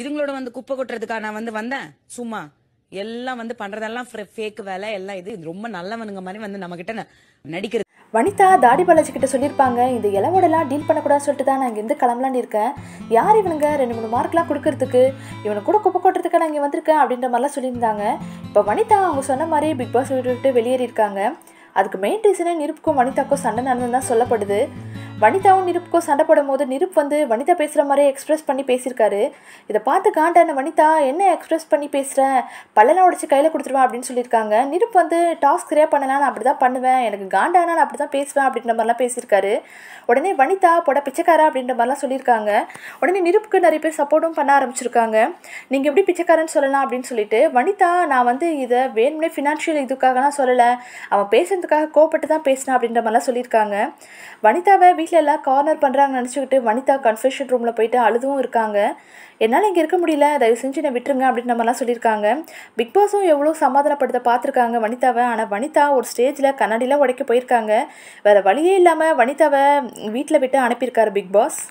இதுங்களோட வந்து குப்பை கொட்டுறதுக்காக நான் வந்து வந்தேன் சும்மா எல்லாம் வந்து பண்றதெல்லாம் ஃபேக்கு வேலை எல்லாம் இது ரொம்ப நல்லவனுங்க மாதிரி வந்து நம்ம கிட்ட நடிக்கிறது வனிதா தாடி பாலாஜி கிட்ட சொல்லியிருப்பாங்க இந்த இலவோடலாம் டீல் பண்ணக்கூடாது சொல்லிட்டு தான் நான் இங்கேருந்து கிளம்பலான்னு இருக்கேன் யார் இவனுங்க ரெண்டு மூணு மார்க்லாம் கொடுக்கறதுக்கு இவனை கூட குப்பை கொட்டுறதுக்கு நான் இங்கே வந்திருக்கேன் அப்படின்ற மாதிரிலாம் சொல்லியிருந்தாங்க இப்போ வனிதா அவங்க சொன்ன மாதிரி பிக் பாஸ் விட்டு வெளியேறியிருக்காங்க அதுக்கு மெயின் ரீசனே நிருப்புக்கும் வனிதாக்கும் சண்டை நடந்ததுன்னு தான் சொல்லப்படுது வனிதாவும் நிருப்புக்கும் சண்டை போடும் போது நிருப் வந்து வனிதா பேசுகிற மாதிரியே எக்ஸ்பிரஸ் பண்ணி பேசியிருக்காரு இதை பார்த்து காண்டான வனிதா என்ன எக்ஸ்ப்ரெஸ் பண்ணி பேசுகிறேன் பல்லெல்லாம் உடச்சி கையில் கொடுத்துருவேன் அப்படின்னு சொல்லியிருக்காங்க நிருப் வந்து டாஸ்க் கிரியேட் பண்ணலாம் நான் அப்படி தான் பண்ணுவேன் எனக்கு காண்டானா நான் அப்படி தான் பேசுவேன் அப்படின்ற மாதிரிலாம் பேசியிருக்காரு உடனே வனிதா போட பிச்சைக்காரா அப்படின்ற மாதிரிலாம் சொல்லியிருக்காங்க உடனே நிருப்புக்கு நிறைய பேர் சப்போர்ட்டும் பண்ண ஆரம்பிச்சிருக்காங்க நீங்கள் எப்படி பிச்சைக்காரன்னு சொல்லலாம் அப்படின்னு சொல்லிட்டு வனிதா நான் வந்து இதை வேணுமே ஃபினான்ஷியல் இதுக்காகலாம் சொல்லலை அவன் பேசுறதுக்காக கோப்பட்டு தான் பேசினான் அப்படின்ற மாதிரிலாம் சொல்லியிருக்காங்க வனிதாவை வீட்டில் வீட்டிலலாம் கார்னர் பண்ணுறாங்கன்னு நினச்சிக்கிட்டு வனிதா கன்ஃபெஷன் ரூமில் போயிட்டு அழுதும் இருக்காங்க என்னால் இங்கே இருக்க முடியல தயவு செஞ்சு என்னை விட்டுருங்க அப்படின்னு நம்மலாம் சொல்லியிருக்காங்க பிக் பாஸும் எவ்வளோ சமாதானப்படுத்த பார்த்துருக்காங்க வனிதாவை ஆனால் வனிதா ஒரு ஸ்டேஜில் கண்ணாடியெலாம் உடைக்க போயிருக்காங்க வேறு வழியே இல்லாமல் வனிதாவை வீட்டில் விட்டு அனுப்பியிருக்காரு பிக் பாஸ்